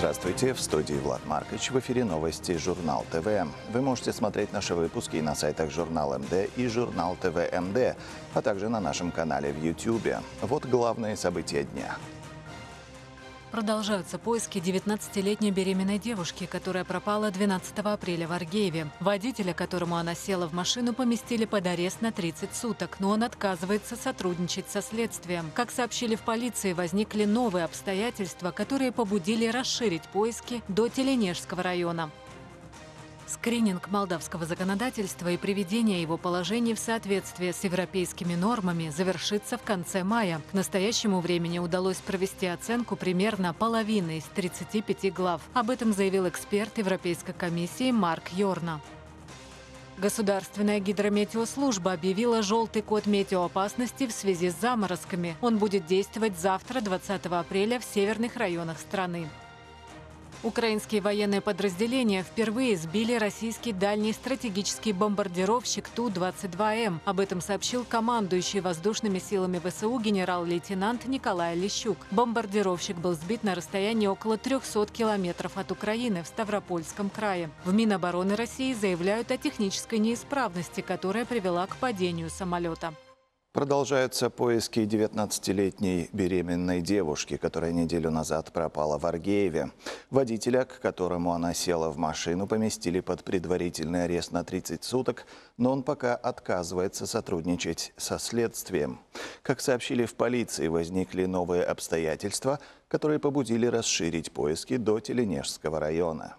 Здравствуйте, в студии Влад Маркович, в эфире новости «Журнал ТВ». Вы можете смотреть наши выпуски на сайтах «Журнал МД» и «Журнал ТВ МД», а также на нашем канале в YouTube. Вот главные события дня – Продолжаются поиски 19-летней беременной девушки, которая пропала 12 апреля в Аргееве. Водителя, которому она села в машину, поместили под арест на 30 суток, но он отказывается сотрудничать со следствием. Как сообщили в полиции, возникли новые обстоятельства, которые побудили расширить поиски до Теленежского района. Скрининг молдавского законодательства и приведение его положений в соответствие с европейскими нормами завершится в конце мая. К настоящему времени удалось провести оценку примерно половины из 35 глав. Об этом заявил эксперт Европейской комиссии Марк Йорна. Государственная гидрометеослужба объявила желтый код метеоопасности в связи с заморозками. Он будет действовать завтра, 20 апреля, в северных районах страны. Украинские военные подразделения впервые сбили российский дальний стратегический бомбардировщик Ту-22М. Об этом сообщил командующий воздушными силами ВСУ генерал-лейтенант Николай Лещук. Бомбардировщик был сбит на расстоянии около 300 километров от Украины в Ставропольском крае. В Минобороны России заявляют о технической неисправности, которая привела к падению самолета. Продолжаются поиски 19-летней беременной девушки, которая неделю назад пропала в Аргееве. Водителя, к которому она села в машину, поместили под предварительный арест на 30 суток, но он пока отказывается сотрудничать со следствием. Как сообщили в полиции, возникли новые обстоятельства, которые побудили расширить поиски до Теленежского района.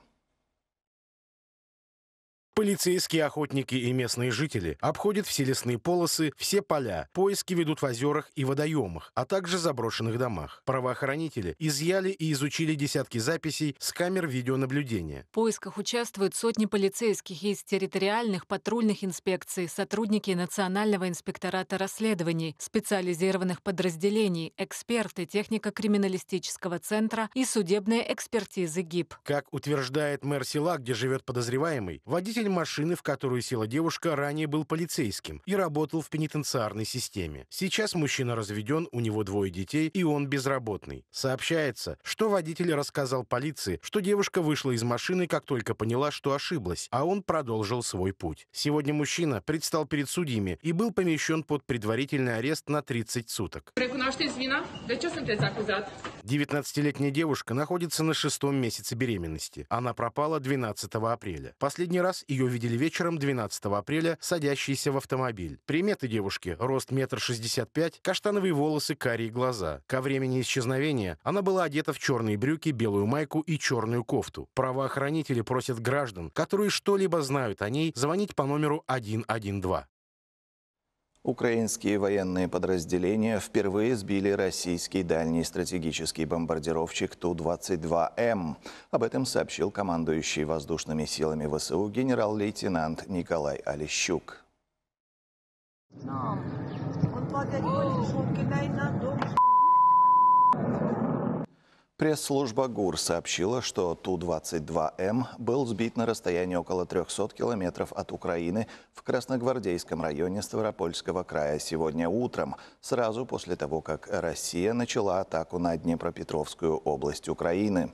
Полицейские охотники и местные жители обходят все лесные полосы, все поля, поиски ведут в озерах и водоемах, а также заброшенных домах. Правоохранители изъяли и изучили десятки записей с камер видеонаблюдения. В поисках участвуют сотни полицейских из территориальных патрульных инспекций, сотрудники Национального инспектората расследований, специализированных подразделений, эксперты технико-криминалистического центра и судебные экспертизы ГИБ. Как утверждает мэр села, где живет подозреваемый, водитель Водитель машины, в которую села девушка, ранее был полицейским и работал в пенитенциарной системе. Сейчас мужчина разведен, у него двое детей, и он безработный. Сообщается, что водитель рассказал полиции, что девушка вышла из машины, как только поняла, что ошиблась, а он продолжил свой путь. Сегодня мужчина предстал перед судьями и был помещен под предварительный арест на 30 суток. 19-летняя девушка находится на шестом месяце беременности. Она пропала 12 апреля. Последний раз ее видели вечером 12 апреля, садящейся в автомобиль. Приметы девушки – рост метр шестьдесят пять, каштановые волосы, карие глаза. Ко времени исчезновения она была одета в черные брюки, белую майку и черную кофту. Правоохранители просят граждан, которые что-либо знают о ней, звонить по номеру 112. Украинские военные подразделения впервые сбили российский дальний стратегический бомбардировщик Ту-22М. Об этом сообщил командующий воздушными силами ВСУ генерал-лейтенант Николай Олещук. Пресс-служба ГУР сообщила, что Ту-22М был сбит на расстоянии около 300 километров от Украины в Красногвардейском районе Ставропольского края сегодня утром, сразу после того, как Россия начала атаку на Днепропетровскую область Украины.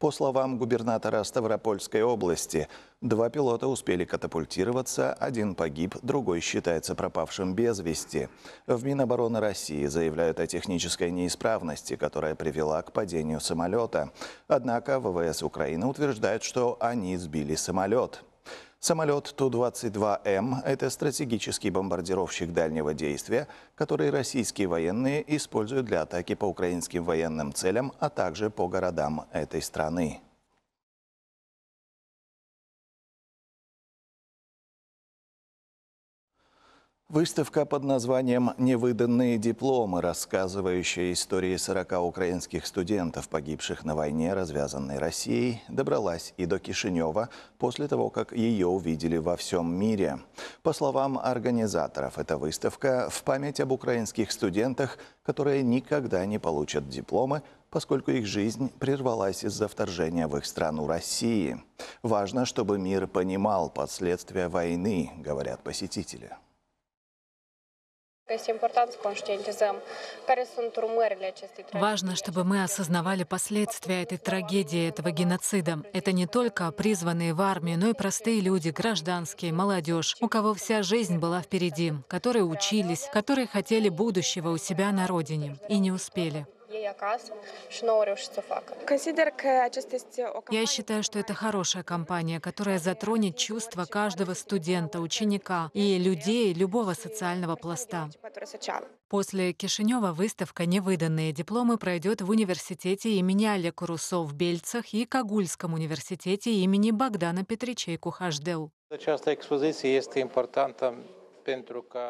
По словам губернатора Ставропольской области, два пилота успели катапультироваться, один погиб, другой считается пропавшим без вести. В Минобороны России заявляют о технической неисправности, которая привела к падению самолета. Однако ВВС Украины утверждает, что они сбили самолет. Самолет Ту-22М – это стратегический бомбардировщик дальнего действия, который российские военные используют для атаки по украинским военным целям, а также по городам этой страны. Выставка под названием «Невыданные дипломы», рассказывающая истории 40 украинских студентов, погибших на войне, развязанной Россией, добралась и до Кишинева после того, как ее увидели во всем мире. По словам организаторов, эта выставка в память об украинских студентах, которые никогда не получат дипломы, поскольку их жизнь прервалась из-за вторжения в их страну России. Важно, чтобы мир понимал последствия войны, говорят посетители. Важно, чтобы мы осознавали последствия этой трагедии, этого геноцида. Это не только призванные в армию, но и простые люди, гражданские, молодежь, у кого вся жизнь была впереди, которые учились, которые хотели будущего у себя на родине и не успели. Э, э, Я считаю, что это хорошая компания, которая затронет чувства каждого студента, ученика и людей любого социального пласта. Типа После Кишинева выставка «Невыданные дипломы» пройдет в университете имени Олег Курусо в Бельцах и Кагульском университете имени Богдана Петричей Кухаждел. Această expoziție este importantă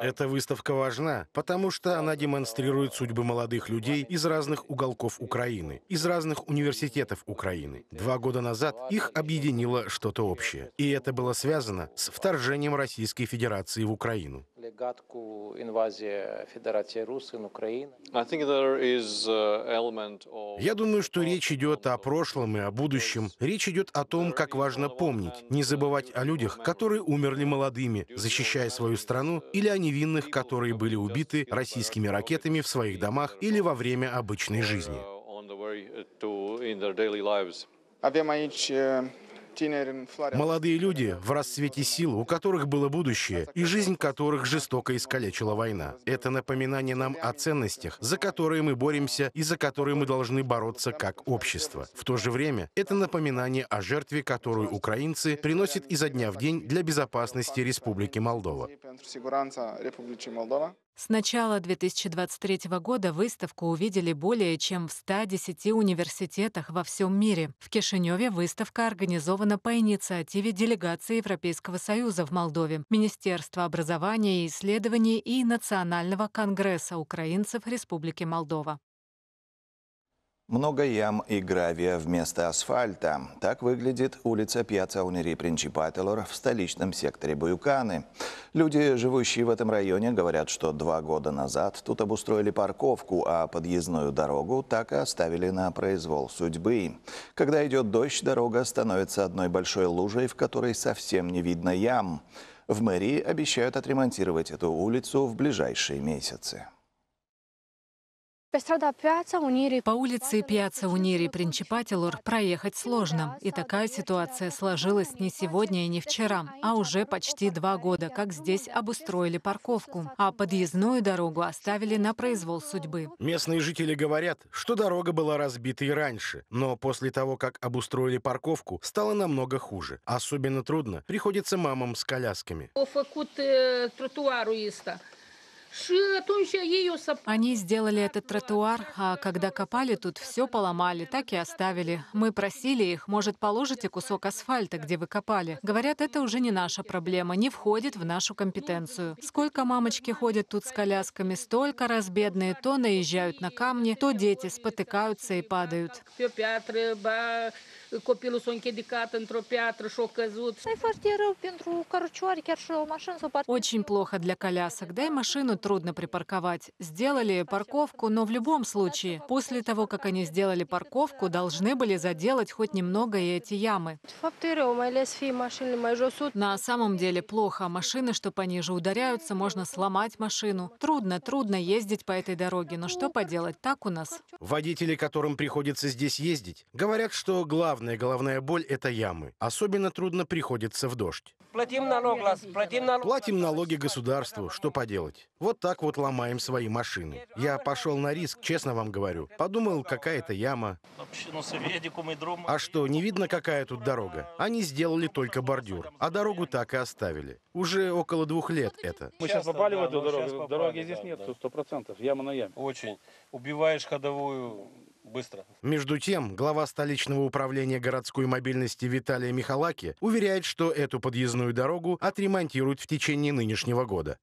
эта выставка важна, потому что она демонстрирует судьбы молодых людей из разных уголков Украины, из разных университетов Украины. Два года назад их объединило что-то общее, и это было связано с вторжением Российской Федерации в Украину. Uh, Я думаю, что речь идет о прошлом и о будущем. Речь идет о том, как важно помнить, не забывать о людях, которые умерли молодыми, защищая свою страну, или о невинных, которые были убиты российскими ракетами в своих домах или во время обычной жизни. Молодые люди в расцвете сил, у которых было будущее, и жизнь которых жестоко искалечила война. Это напоминание нам о ценностях, за которые мы боремся и за которые мы должны бороться как общество. В то же время это напоминание о жертве, которую украинцы приносят изо дня в день для безопасности Республики Молдова. С начала 2023 года выставку увидели более чем в 110 университетах во всем мире. В Кишиневе выставка организована по инициативе делегации Европейского Союза в Молдове, Министерства образования и исследований и Национального конгресса украинцев Республики Молдова. Много ям и гравия вместо асфальта. Так выглядит улица Пьяца Унери Принчипателор в столичном секторе Буюканы. Люди, живущие в этом районе, говорят, что два года назад тут обустроили парковку, а подъездную дорогу так и оставили на произвол судьбы. Когда идет дождь, дорога становится одной большой лужей, в которой совсем не видно ям. В мэрии обещают отремонтировать эту улицу в ближайшие месяцы. По улице Пиаца Унири Принчипателор проехать сложно, и такая ситуация сложилась не сегодня и не вчера, а уже почти два года, как здесь обустроили парковку, а подъездную дорогу оставили на произвол судьбы. Местные жители говорят, что дорога была разбита и раньше, но после того, как обустроили парковку, стало намного хуже. Особенно трудно приходится мамам с колясками. Э, тротуару они сделали этот тротуар, а когда копали, тут все поломали, так и оставили. Мы просили их, может, положите кусок асфальта, где вы копали. Говорят, это уже не наша проблема, не входит в нашу компетенцию. Сколько мамочки ходят тут с колясками, столько раз бедные то наезжают на камни, то дети спотыкаются и падают copilul s-a închedicat într-o piatră și-a căzut. E foarte rău pentru cărucioare, chiar și o mașină s-a Очень плохо для колясок, да и машину трудно припарковать. Сделали парковку, но в любом случае, после того, как они сделали парковку, должны были заделать хоть немного и эти ямы. На самом деле плохо. Машины, что пониже ударяются, можно сломать машину. Трудно, трудно ездить по этой дороге, но что поделать, так у нас. Водители, которым приходится здесь ездить, говорят, что главное Главная головная боль – это ямы. Особенно трудно приходится в дождь. Платим, налог, платим, налог. платим налоги государству, что поделать. Вот так вот ломаем свои машины. Я пошел на риск, честно вам говорю. Подумал, какая это яма. А что, не видно, какая тут дорога? Они сделали только бордюр, а дорогу так и оставили. Уже около двух лет это. Мы сейчас попали в эту ну, дорогу. Дороги здесь нет, сто процентов. Яма на яме. Очень. Убиваешь ходовую, быстро. Между тем, глава столичного управления городской мобильности Виталий Михалаки уверяет, что эту подъездную дорогу отремонтируют в течение нынешнего года.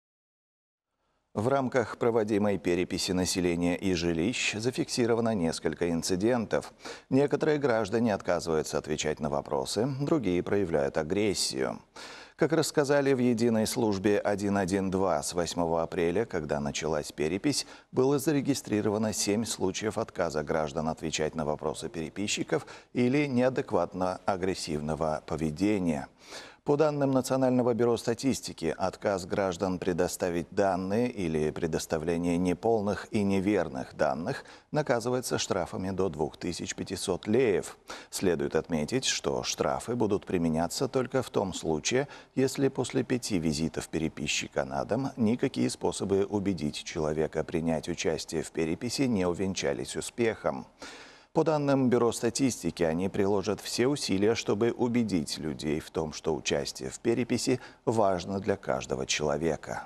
В рамках проводимой переписи населения и жилищ зафиксировано несколько инцидентов. Некоторые граждане отказываются отвечать на вопросы, другие проявляют агрессию. Как рассказали в единой службе 112, с 8 апреля, когда началась перепись, было зарегистрировано 7 случаев отказа граждан отвечать на вопросы переписчиков или неадекватно агрессивного поведения. По данным Национального бюро статистики, отказ граждан предоставить данные или предоставление неполных и неверных данных наказывается штрафами до 2500 леев. Следует отметить, что штрафы будут применяться только в том случае, если после пяти визитов переписчика на дом никакие способы убедить человека принять участие в переписи не увенчались успехом. По данным Бюро статистики, они приложат все усилия, чтобы убедить людей в том, что участие в переписи важно для каждого человека.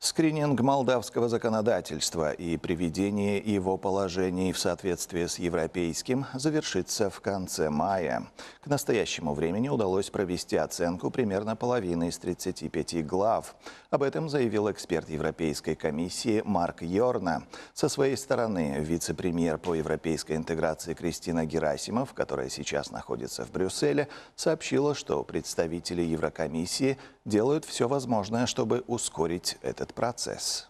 Скрининг молдавского законодательства и приведение его положений в соответствии с европейским завершится в конце мая. К настоящему времени удалось провести оценку примерно половины из 35 глав. Об этом заявил эксперт Европейской комиссии Марк Йорна. Со своей стороны, вице-премьер по европейской интеграции Кристина Герасимов, которая сейчас находится в Брюсселе, сообщила, что представители Еврокомиссии делают все возможное, чтобы ускорить этот процесс.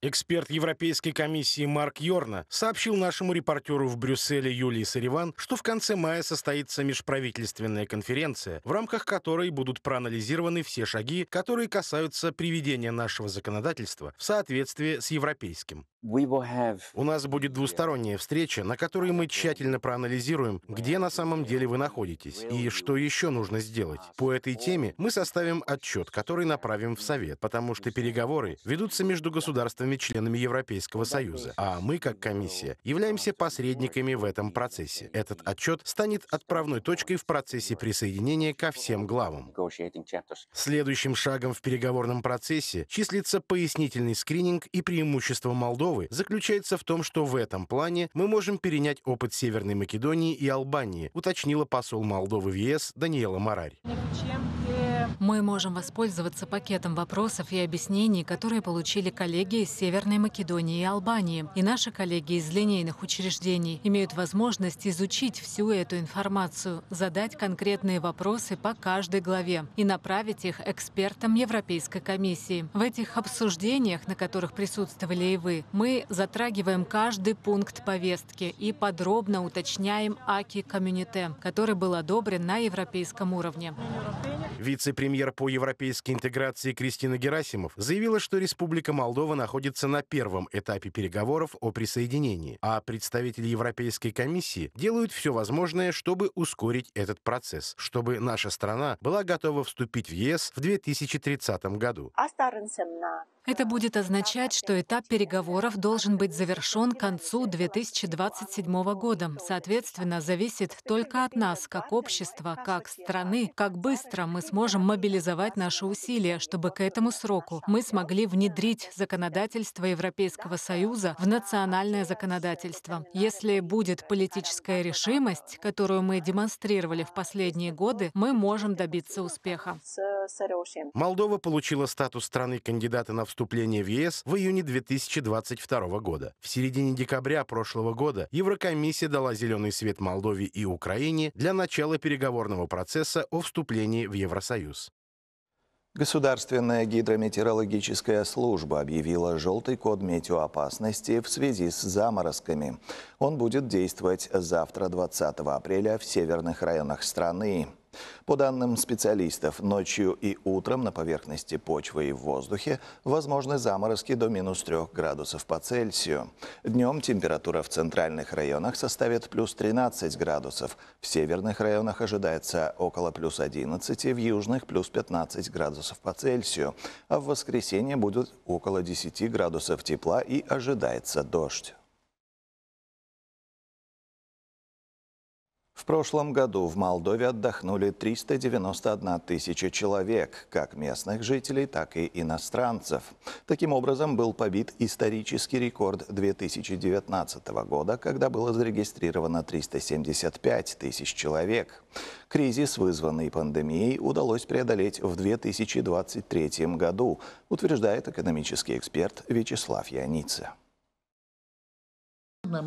Эксперт Европейской комиссии Марк Йорна сообщил нашему репортеру в Брюсселе Юлии Сариван, что в конце мая состоится межправительственная конференция, в рамках которой будут проанализированы все шаги, которые касаются приведения нашего законодательства в соответствие с европейским. У нас будет двусторонняя встреча, на которой мы тщательно проанализируем, где на самом деле вы находитесь и что еще нужно сделать. По этой теме мы составим отчет, который направим в Совет, потому что переговоры ведутся между государствами странами-членами Европейского Союза, а мы, как комиссия, являемся посредниками в этом процессе. Этот отчет станет отправной точкой в процессе присоединения ко всем главам. Следующим шагом в переговорном процессе числится пояснительный скрининг и преимущество Молдовы заключается в том, что в этом плане мы можем перенять опыт Северной Македонии и Албании, уточнила посол Молдовы в ЕС Даниэла Марари. Мы можем воспользоваться пакетом вопросов и объяснений, которые получили коллеги из Северной Македонии и Албании. И наши коллеги из линейных учреждений имеют возможность изучить всю эту информацию, задать конкретные вопросы по каждой главе и направить их экспертам Европейской комиссии. В этих обсуждениях, на которых присутствовали и вы, мы затрагиваем каждый пункт повестки и подробно уточняем АКИ Коммюните, который был одобрен на европейском уровне. Вице-премьер вице-премьер по европейской интеграции Кристина Герасимов заявила, что Республика Молдова находится на первом этапе переговоров о присоединении, а представители Европейской комиссии делают все возможное, чтобы ускорить этот процесс, чтобы наша страна была готова вступить в ЕС в 2030 году. Это будет означать, что этап переговоров должен быть завершен к концу 2027 года. Соответственно, зависит только от нас, как общества, как страны, как быстро мы сможем мобилизовать мобилизовать наши усилия, чтобы к этому сроку мы смогли внедрить законодательство Европейского Союза в национальное законодательство. Если будет политическая решимость, которую мы демонстрировали в последние годы, мы можем добиться успеха. Молдова получила статус страны-кандидата на вступление в ЕС в июне 2022 года. В середине декабря прошлого года Еврокомиссия дала зеленый свет Молдове и Украине для начала переговорного процесса о вступлении в Евросоюз. Государственная гидрометеорологическая служба объявила желтый код метеоопасности в связи с заморозками. Он будет действовать завтра, 20 апреля, в северных районах страны. По данным специалистов, ночью и утром на поверхности почвы и в воздухе возможны заморозки до минус 3 градусов по Цельсию. Днем температура в центральных районах составит плюс 13 градусов. В северных районах ожидается около плюс 11, в южных плюс 15 градусов по Цельсию. А в воскресенье будет около 10 градусов тепла и ожидается дождь. В прошлом году в Молдове отдохнули 391 тысяча человек, как местных жителей, так и иностранцев. Таким образом, был побит исторический рекорд 2019 года, когда было зарегистрировано 375 тысяч человек. Кризис, вызванный пандемией, удалось преодолеть в 2023 году, утверждает экономический эксперт Вячеслав Яница. У нас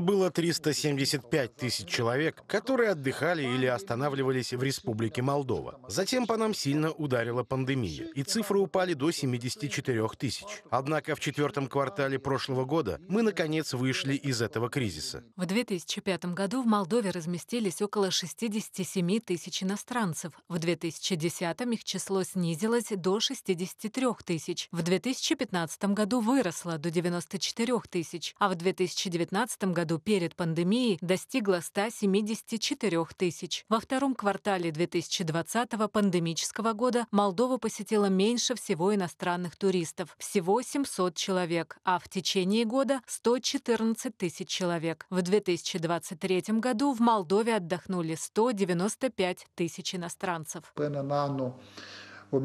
было 375 тысяч человек, которые отдыхали или останавливались в Республике Молдова. Затем по нам сильно ударила пандемия, и цифры упали до 74 тысяч. Однако в четвертом квартале прошлого года мы, наконец, вышли из этого кризиса. В 2005 году в Молдове разместились около 67 тысяч иностранцев. В 2010 их число снизилось до 63 тысяч. В 2015 году выросло до 94 тысяч, а в 2019 году перед пандемией достигла 174 тысяч. Во втором квартале 2020 пандемического года Молдова посетила меньше всего иностранных туристов – всего 700 человек, а в течение года – 114 тысяч человек. В 2023 году в Молдове отдохнули 195 тысяч иностранцев. Пена до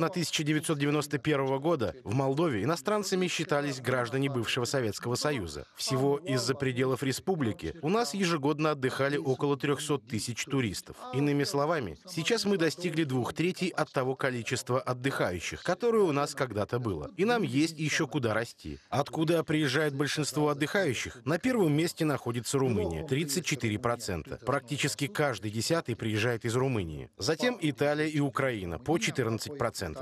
1991 года в Молдове иностранцами считались граждане бывшего Советского Союза. Всего из-за пределов республики у нас ежегодно отдыхали около 300 тысяч туристов. Иными словами, сейчас мы достигли двух третей от того количества отдыхающих, которое у нас когда-то было. И нам есть еще куда расти. Откуда приезжает большинство отдыхающих? На первом месте находится Румыния — 34%. Практически каждый десятый приезжает из Румынии. Германии. Затем Италия и Украина по 14%.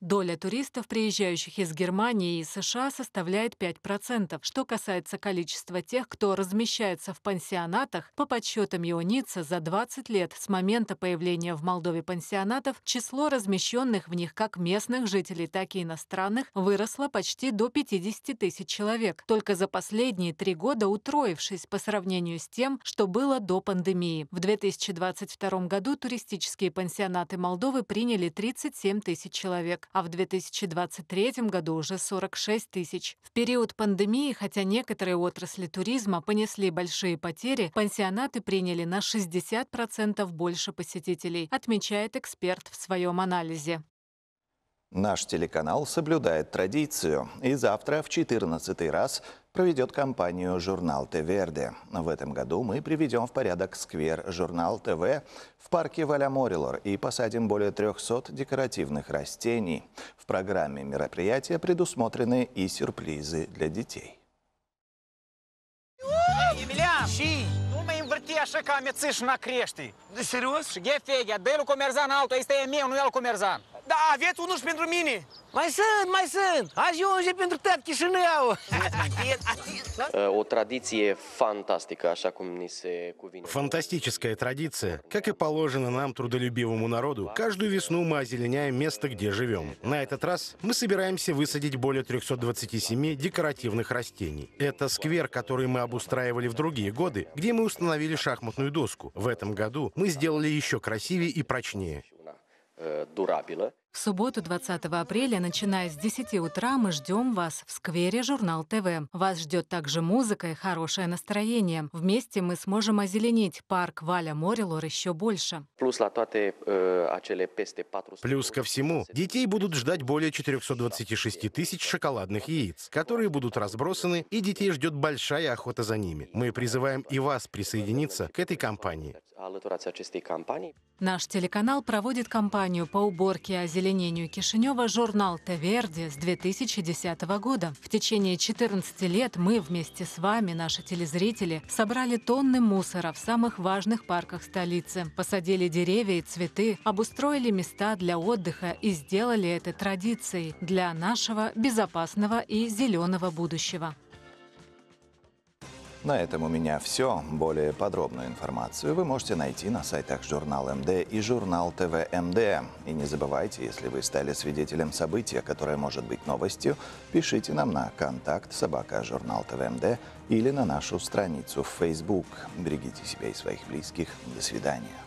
Доля туристов, приезжающих из Германии и США, составляет 5%. Что касается количества тех, кто размещается в пансионатах, по подсчетам ЮНИЦА за 20 лет с момента появления в Молдове пансионатов число размещенных в них как местных жителей, так и иностранных выросло почти до 50 тысяч человек, только за последние три года утроившись по сравнению с тем, что было до пандемии. В 2022 2022 году туристические пансионаты Молдовы приняли 37 тысяч человек, а в 2023 году уже 46 тысяч. В период пандемии, хотя некоторые отрасли туризма понесли большие потери, пансионаты приняли на 60% больше посетителей, отмечает эксперт в своем анализе. Наш телеканал соблюдает традицию и завтра в 14 раз проведет кампанию «Журнал Теверде». В этом году мы приведем в порядок сквер «Журнал ТВ» в парке Валя Морилор и посадим более 300 декоративных растений. В программе мероприятия предусмотрены и сюрпризы для детей. Емельян! Чий? Думаем vârteșe ca amețiș n-a crește. Serios? Ghe feghe, dă-l comerzan Da, aveți unul și pentru mine. Mai sunt, mai sunt. Azi eu și pentru tăt э, Chișinău. O традиция фантастика, așa cum ni se cuvine. Фантастическая традиция. Как и положено нам, трудолюбивому народу, каждую весну мы озеленяем место, где живем. На этот раз мы собираемся высадить более 327 декоративных растений. Это сквер, который мы обустраивали в другие годы, где мы установили шахматную доску. В этом году мы сделали еще красивее и прочнее. Uh, durabilă. В субботу 20 апреля, начиная с 10 утра, мы ждем вас в сквере «Журнал ТВ». Вас ждет также музыка и хорошее настроение. Вместе мы сможем озеленить парк Валя Морилор еще больше. Плюс э, ко всему, детей будут ждать более 426 тысяч шоколадных яиц, которые будут разбросаны, и детей ждет большая охота за ними. Мы призываем и вас присоединиться к этой кампании. Наш телеканал проводит кампанию по уборке озеленения объединению Кишинева журнал «Таверди» с 2010 года. В течение 14 лет мы вместе с вами, наши телезрители, собрали тонны мусора в самых важных парках столицы, посадили деревья и цветы, обустроили места для отдыха и сделали это традицией для нашего безопасного и зеленого будущего. На этом у меня все. Более подробную информацию вы можете найти на сайтах журнал МД и журнал ТВ МД. И не забывайте, если вы стали свидетелем события, которое может быть новостью, пишите нам на контакт собака журнал ТВ МД или на нашу страницу в Facebook. Берегите себя и своих близких. До свидания.